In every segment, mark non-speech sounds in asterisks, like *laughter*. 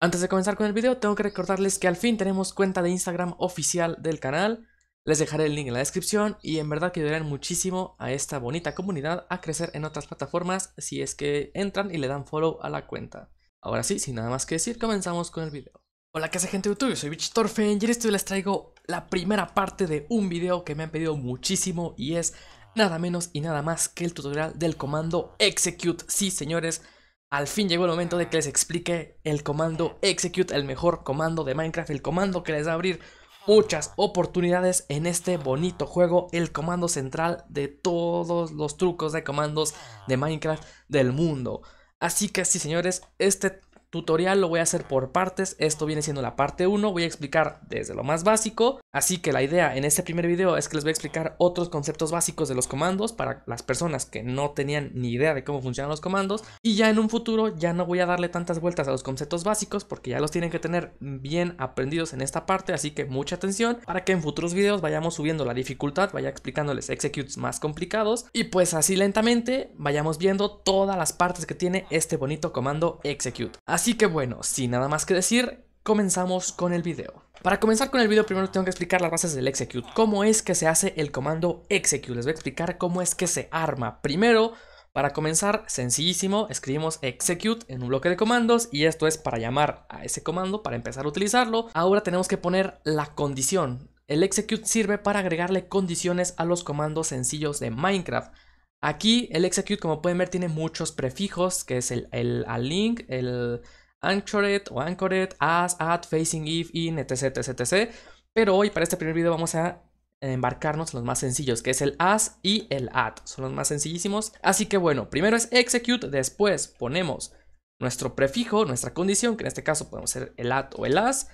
Antes de comenzar con el video, tengo que recordarles que al fin tenemos cuenta de Instagram oficial del canal. Les dejaré el link en la descripción y en verdad que ayudarán muchísimo a esta bonita comunidad a crecer en otras plataformas si es que entran y le dan follow a la cuenta. Ahora sí, sin nada más que decir, comenzamos con el video. Hola ¿qué hace gente de YouTube, soy Bich y en este les traigo la primera parte de un video que me han pedido muchísimo y es nada menos y nada más que el tutorial del comando execute. Sí señores, al fin llegó el momento de que les explique el comando execute, el mejor comando de Minecraft, el comando que les va a abrir muchas oportunidades en este bonito juego, el comando central de todos los trucos de comandos de Minecraft del mundo. Así que sí señores, este tutorial lo voy a hacer por partes, esto viene siendo la parte 1, voy a explicar desde lo más básico, así que la idea en este primer video es que les voy a explicar otros conceptos básicos de los comandos para las personas que no tenían ni idea de cómo funcionan los comandos y ya en un futuro ya no voy a darle tantas vueltas a los conceptos básicos porque ya los tienen que tener bien aprendidos en esta parte, así que mucha atención para que en futuros videos vayamos subiendo la dificultad, vaya explicándoles executes más complicados y pues así lentamente vayamos viendo todas las partes que tiene este bonito comando execute. Así que bueno, sin nada más que decir, comenzamos con el video. Para comenzar con el video primero tengo que explicar las bases del execute, cómo es que se hace el comando execute, les voy a explicar cómo es que se arma. Primero, para comenzar, sencillísimo, escribimos execute en un bloque de comandos y esto es para llamar a ese comando, para empezar a utilizarlo. Ahora tenemos que poner la condición. El execute sirve para agregarle condiciones a los comandos sencillos de Minecraft. Aquí el execute, como pueden ver, tiene muchos prefijos, que es el, el link, el anchored o anchored, as, at, facing, if, in, etc, etc, etc. Pero hoy para este primer video vamos a embarcarnos en los más sencillos, que es el as y el at. Son los más sencillísimos. Así que bueno, primero es execute, después ponemos nuestro prefijo, nuestra condición, que en este caso podemos ser el at o el as.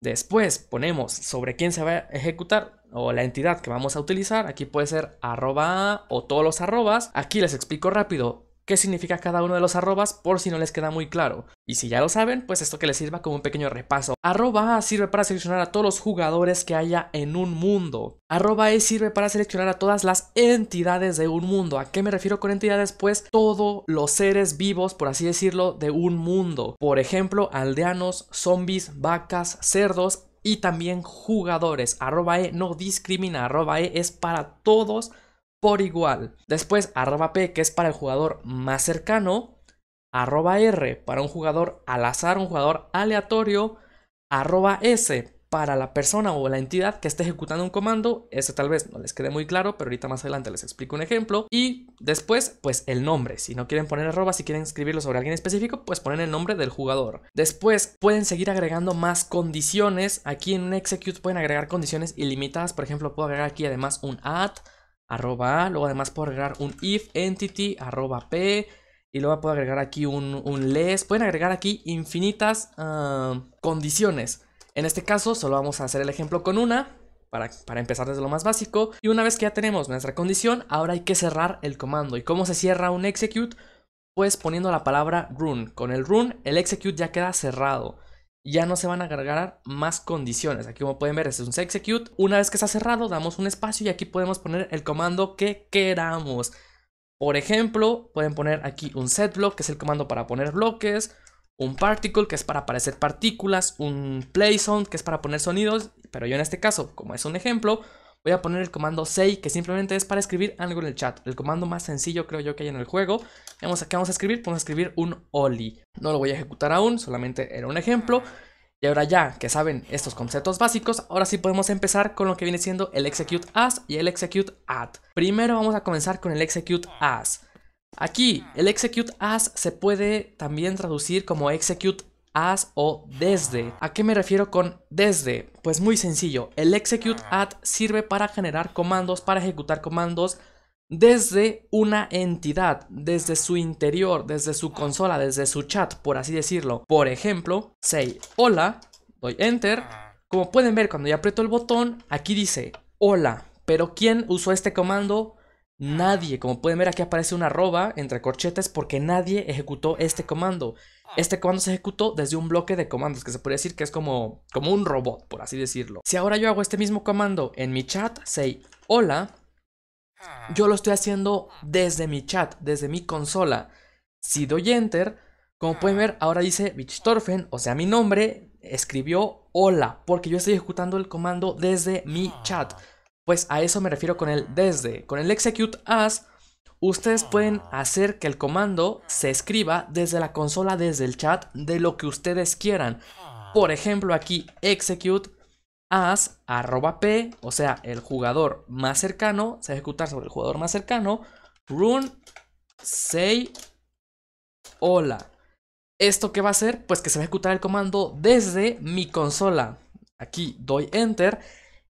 Después ponemos sobre quién se va a ejecutar o la entidad que vamos a utilizar. Aquí puede ser arroba o todos los arrobas. Aquí les explico rápido qué significa cada uno de los arrobas por si no les queda muy claro. Y si ya lo saben, pues esto que les sirva como un pequeño repaso. Arroba sirve para seleccionar a todos los jugadores que haya en un mundo. Arroba E sirve para seleccionar a todas las entidades de un mundo. ¿A qué me refiero con entidades? Pues todos los seres vivos, por así decirlo, de un mundo. Por ejemplo, aldeanos, zombies, vacas, cerdos y también jugadores. Arroba E no discrimina, arroba E es para todos por igual. Después arroba P que es para el jugador más cercano, arroba R para un jugador al azar, un jugador aleatorio, arroba S para la persona o la entidad que esté ejecutando un comando, eso tal vez no les quede muy claro, pero ahorita más adelante les explico un ejemplo. Y después, pues el nombre. Si no quieren poner arroba, si quieren escribirlo sobre alguien específico, pues ponen el nombre del jugador. Después pueden seguir agregando más condiciones. Aquí en un execute pueden agregar condiciones ilimitadas. Por ejemplo, puedo agregar aquí además un add, arroba Luego además puedo agregar un if entity, arroba p. Y luego puedo agregar aquí un, un less. Pueden agregar aquí infinitas ah, condiciones en este caso solo vamos a hacer el ejemplo con una, para, para, empezar desde lo más básico. Y una vez que ya tenemos nuestra condición, ahora hay que cerrar el comando. ¿Y cómo se cierra un execute? Pues poniendo la palabra run. Con el run, el execute ya queda cerrado. Ya no se van a agregar más condiciones. Aquí como pueden ver, este es un execute. Una vez que está cerrado, damos un espacio y aquí podemos poner el comando que queramos. Por ejemplo, pueden poner aquí un set block, que es el comando para poner bloques un particle que es para aparecer partículas, un play sound que es para poner sonidos, pero yo en este caso, como es un ejemplo, voy a poner el comando say que simplemente es para escribir algo en el chat, el comando más sencillo creo yo que hay en el juego. Vamos a qué vamos a escribir, vamos a escribir un oli. No lo voy a ejecutar aún, solamente era un ejemplo. Y ahora ya que saben estos conceptos básicos, ahora sí podemos empezar con lo que viene siendo el execute as y el execute at. Primero vamos a comenzar con el execute as. Aquí, el execute as se puede también traducir como execute as o desde. ¿A qué me refiero con desde? Pues muy sencillo, el execute ah. at sirve para generar comandos, para ejecutar comandos desde una entidad, desde su interior, desde su consola, desde su chat, por así decirlo. Por ejemplo, say hola, doy enter. Ah. Como pueden ver, cuando yo aprieto el botón, aquí dice hola. Pero ¿quién usó este comando? Nadie, como pueden ver aquí aparece una arroba entre corchetes porque nadie ejecutó este comando. Este comando se ejecutó desde un bloque de comandos que se podría decir que es como, como un robot, por así decirlo. Si ahora yo hago este mismo comando en mi chat, say hola, yo lo estoy haciendo desde mi chat, desde mi consola. Si doy enter, como pueden ver, ahora dice Bichtorfen, o sea mi nombre, escribió hola, porque yo estoy ejecutando el comando desde mi chat. Pues a eso me refiero con el desde. Con el execute as, ustedes pueden hacer que el comando se escriba desde la consola, desde el chat, de lo que ustedes quieran. Por ejemplo, aquí execute as arroba p, o sea, el jugador más cercano, se ejecutar sobre el jugador más cercano, run say hola. ¿Esto qué va a hacer? Pues que se va a ejecutar el comando desde mi consola. Aquí doy enter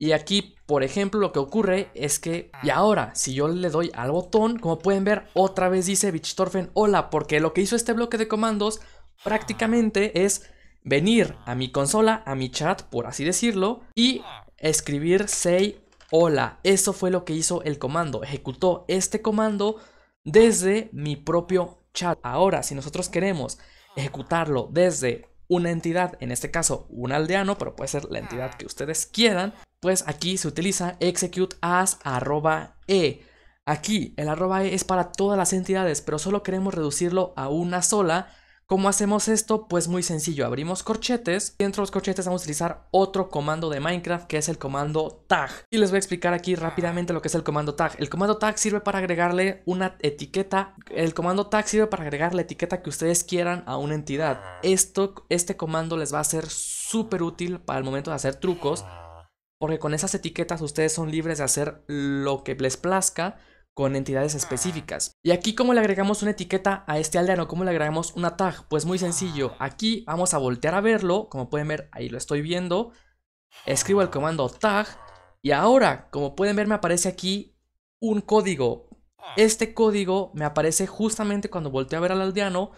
y aquí, por ejemplo, lo que ocurre es que, y ahora, si yo le doy al botón, como pueden ver, otra vez dice Bichtorfen hola, porque lo que hizo este bloque de comandos prácticamente es venir a mi consola, a mi chat, por así decirlo, y escribir say hola. Eso fue lo que hizo el comando, ejecutó este comando desde mi propio chat. Ahora, si nosotros queremos ejecutarlo desde una entidad, en este caso un aldeano, pero puede ser la entidad que ustedes quieran, pues aquí se utiliza execute as arroba e. Aquí el arroba e es para todas las entidades, pero solo queremos reducirlo a una sola. ¿Cómo hacemos esto? Pues muy sencillo, abrimos corchetes dentro de los corchetes vamos a utilizar otro comando de Minecraft que es el comando tag. Y les voy a explicar aquí rápidamente lo que es el comando tag. El comando tag sirve para agregarle una etiqueta, el comando tag sirve para agregar la etiqueta que ustedes quieran a una entidad. Esto, este comando les va a ser súper útil para el momento de hacer trucos porque con esas etiquetas ustedes son libres de hacer lo que les plazca con entidades ah. específicas. Y aquí, ¿cómo le agregamos una etiqueta a este aldeano? ¿Cómo le agregamos una tag? Pues muy sencillo. Ah. Aquí vamos a voltear a verlo. Como pueden ver, ahí lo estoy viendo. Escribo el comando tag. Y ahora, como pueden ver, me aparece aquí un código. Ah. Este código me aparece justamente cuando volteo a ver al aldeano.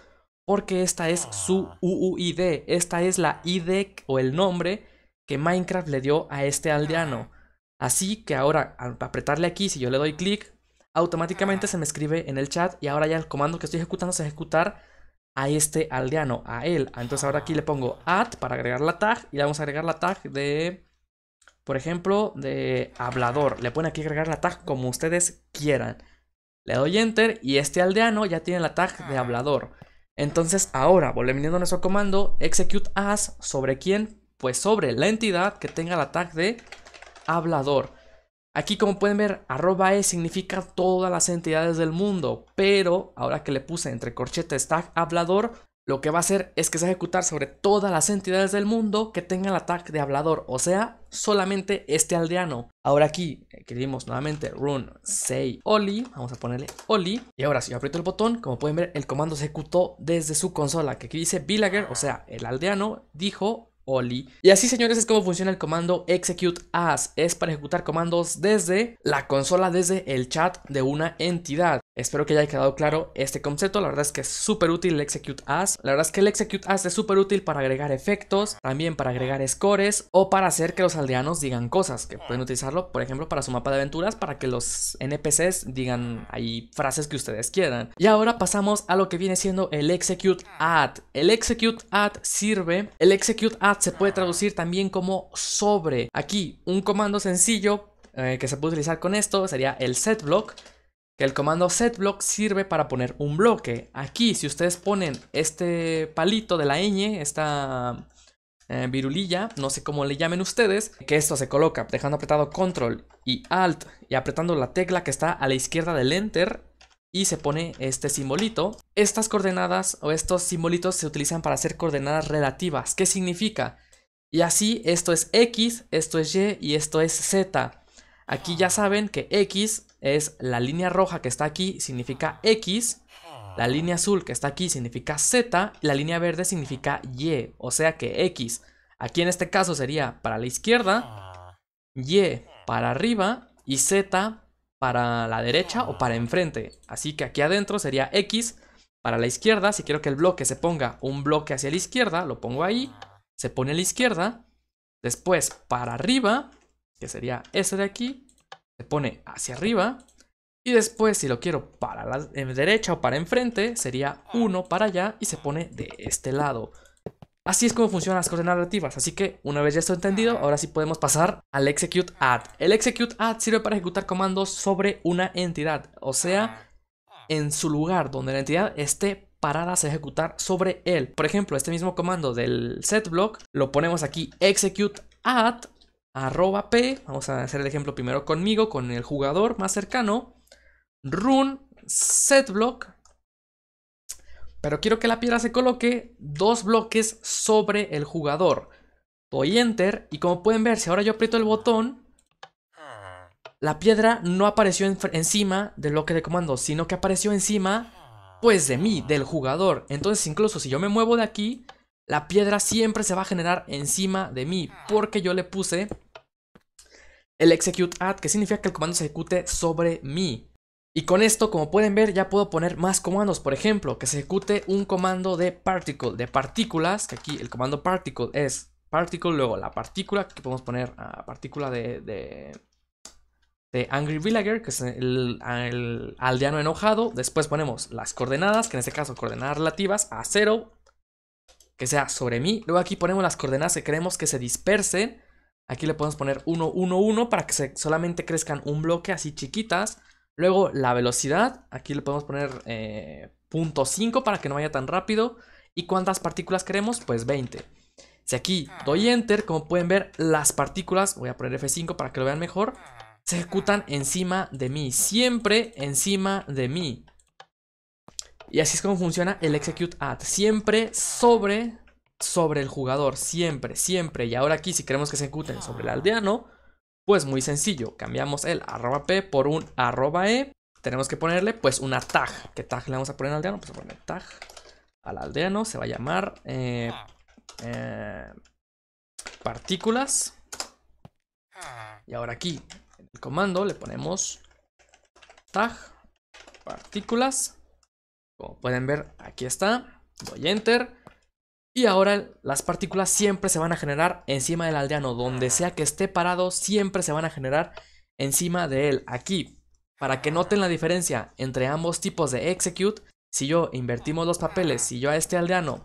Porque esta es su UUID. Esta es la ID e o el nombre que Minecraft le dio a este aldeano. Así que ahora, al apretarle aquí, si yo le doy clic, automáticamente se me escribe en el chat y ahora ya el comando que estoy ejecutando es ejecutar a este aldeano, a él. Entonces ahora aquí le pongo add para agregar la tag y le vamos a agregar la tag de, por ejemplo, de hablador. Le pone aquí agregar la tag como ustedes quieran. Le doy enter y este aldeano ya tiene la tag de hablador. Entonces ahora, volviendo a nuestro comando, execute as sobre quién, pues sobre la entidad que tenga el tag de hablador. Aquí como pueden ver, arroba e significa todas las entidades del mundo, pero ahora que le puse entre corchetes tag hablador, lo que va a hacer es que se va a ejecutar sobre todas las entidades del mundo que tengan el tag de hablador, o sea, solamente este aldeano. Ahora aquí escribimos nuevamente run say oli, vamos a ponerle oli, y ahora si yo aprieto el botón, como pueden ver, el comando se ejecutó desde su consola, que aquí dice villager, o sea, el aldeano dijo y así señores es como funciona el comando execute as. Es para ejecutar comandos desde la consola, desde el chat de una entidad. Espero que haya quedado claro este concepto, la verdad es que es súper útil el Execute As. La verdad es que el Execute As es súper útil para agregar efectos, también para agregar scores o para hacer que los aldeanos digan cosas, que pueden utilizarlo, por ejemplo, para su mapa de aventuras, para que los NPCs digan ahí frases que ustedes quieran. Y ahora pasamos a lo que viene siendo el Execute Add. El Execute Add sirve, el Execute Add se puede traducir también como sobre. Aquí, un comando sencillo eh, que se puede utilizar con esto sería el set block que el comando setBlock sirve para poner un bloque. Aquí, si ustedes ponen este palito de la ñ, esta eh, virulilla, no sé cómo le llamen ustedes, que esto se coloca dejando apretado control y alt y apretando la tecla que está a la izquierda del enter y se pone este simbolito. Estas coordenadas o estos simbolitos se utilizan para hacer coordenadas relativas. ¿Qué significa? Y así esto es X, esto es Y y esto es Z. Aquí ya saben que X es la línea roja que está aquí significa X, la línea azul que está aquí significa Z, y la línea verde significa Y, o sea que X aquí en este caso sería para la izquierda, Y para arriba y Z para la derecha o para enfrente. Así que aquí adentro sería X para la izquierda, si quiero que el bloque se ponga un bloque hacia la izquierda, lo pongo ahí, se pone a la izquierda, después para arriba, que sería ese de aquí, se pone hacia arriba. Y después, si lo quiero para la derecha o para enfrente, sería uno para allá y se pone de este lado. Así es como funcionan las coordenadas narrativas, así que una vez ya esto entendido, ahora sí podemos pasar al execute add. El execute add sirve para ejecutar comandos sobre una entidad, o sea, en su lugar, donde la entidad esté parada a ejecutar sobre él. Por ejemplo, este mismo comando del set block lo ponemos aquí execute add arroba p, vamos a hacer el ejemplo primero conmigo, con el jugador más cercano, run setBlock, pero quiero que la piedra se coloque dos bloques sobre el jugador. Doy enter y como pueden ver, si ahora yo aprieto el botón, la piedra no apareció encima del bloque de comando, sino que apareció encima, pues, de mí, del jugador. Entonces, incluso si yo me muevo de aquí, la piedra siempre se va a generar encima de mí, porque yo le puse el execute at, que significa que el comando se ejecute sobre mí. Y con esto, como pueden ver, ya puedo poner más comandos. Por ejemplo, que se ejecute un comando de particle, de partículas, que aquí el comando particle es particle, luego la partícula, que podemos poner a ah, partícula de, de, Angry Villager, que es el, aldeano enojado. Después ponemos las coordenadas, que en este caso coordenadas relativas a cero. que sea sobre mí. Luego aquí ponemos las coordenadas que queremos que se dispersen Aquí le podemos poner 1, 1, 1 para que solamente crezcan un bloque así chiquitas. Luego la velocidad, aquí le podemos poner eh, 0.5 para que no vaya tan rápido. ¿Y cuántas partículas queremos? Pues 20. Si aquí doy Enter, como pueden ver, las partículas, voy a poner F5 para que lo vean mejor, se ejecutan encima de mí, siempre encima de mí. Y así es como funciona el execute add, siempre sobre sobre el jugador, siempre, siempre. Y ahora aquí, si queremos que se ejecuten sobre el ah. aldeano, pues muy sencillo. Cambiamos el arroba p por un arroba e. Tenemos que ponerle pues una tag. ¿Qué tag le vamos a poner al aldeano? Pues poner tag al aldeano. Se va a llamar eh, ah. eh, partículas. Ah. Y ahora aquí, en el comando, le ponemos tag partículas. Como pueden ver, aquí está. Doy enter. Y ahora las partículas siempre se van a generar encima del aldeano. Donde sea que esté parado, siempre se van a generar encima de él. Aquí, para que noten la diferencia entre ambos tipos de execute, si yo invertimos los papeles, si yo a este aldeano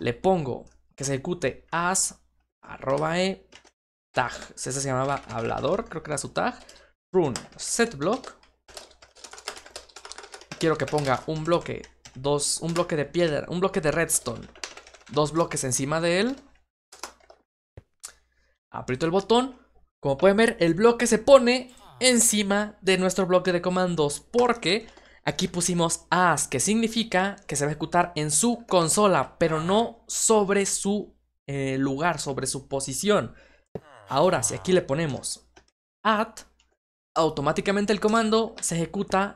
le pongo que se ejecute as arroba e tag, ese se llamaba hablador, creo que era su tag, run set block. Quiero que ponga un bloque, dos, un bloque de piedra, un bloque de redstone dos bloques encima de él. Aprieto el botón. Como pueden ver, el bloque se pone encima de nuestro bloque de comandos porque aquí pusimos as, que significa que se va a ejecutar en su consola, pero no sobre su eh, lugar, sobre su posición. Ahora, si aquí le ponemos at, automáticamente el comando se ejecuta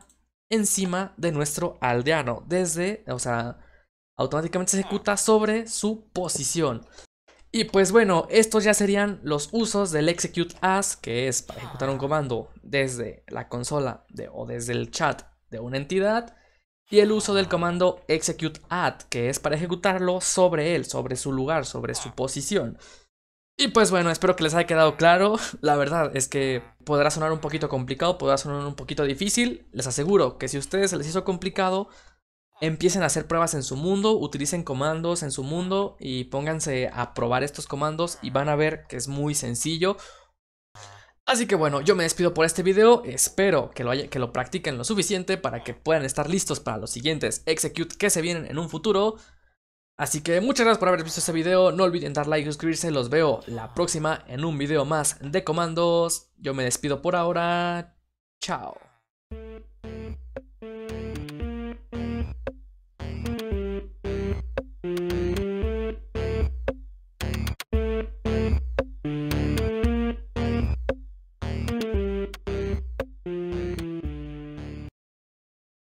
encima de nuestro aldeano, desde, o sea, automáticamente se ejecuta sobre su posición. Y pues bueno, estos ya serían los usos del execute as, que es para ejecutar un comando desde la consola o desde el chat de una entidad, y el uso del comando execute at, que es para ejecutarlo sobre él, sobre su lugar, sobre su posición. Y pues bueno, espero que les haya quedado claro. *laughs* La verdad es que podrá sonar un poquito complicado, podrá sonar un poquito difícil. Les aseguro que si a ustedes se les hizo complicado, empiecen a hacer pruebas en su mundo, utilicen comandos en su mundo y pónganse a probar estos comandos y van a ver que es muy sencillo. Así que bueno, yo me despido por este video, espero que lo, que lo practiquen lo suficiente para que puedan estar listos para los siguientes execute que se vienen en un futuro. Así que muchas gracias por haber visto este video, no olviden dar like y suscribirse, los veo la próxima en un video más de comandos. Yo me despido por ahora, chao.